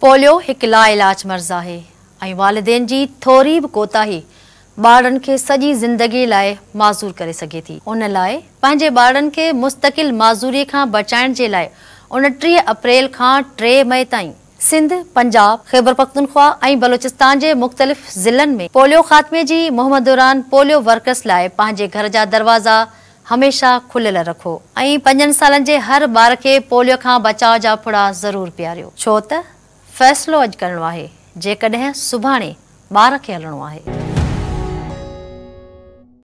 polio एक ला इलाजु मर्ज़ु आहे ऐं वालिदेन जी थोरी कोताही ॿारनि खे सॼी ज़िंदगीअ लाइ माज़ूर करे सके थी उन लाए पंहिंजे ॿारनि खे मुस्तक़िल माजूरी खां बचाइण जे लाइ उनटीह अप्रैल खां टे मई ताईं सिंध पंजाब ख़ैबर पख़्तुनख़्वा ऐं बलोचिस्तान जे मुख़्तलिफ़ जिलन में पोलियो ख़ात्मे जी मुहम दौरान पोलियो वर्कर्स लाए पंहिंजे घर जा दरवाज़ा हमेशा खुलल रखो ऐं पंजनि सालनि जे हर बार के पोलियो खां बचाव जा फुड़ा जरूर प्यारियो छो त फ़ैसिलो अॼु करिणो आहे जेकॾहिं सुभाणे ॿार खे हलणो आहे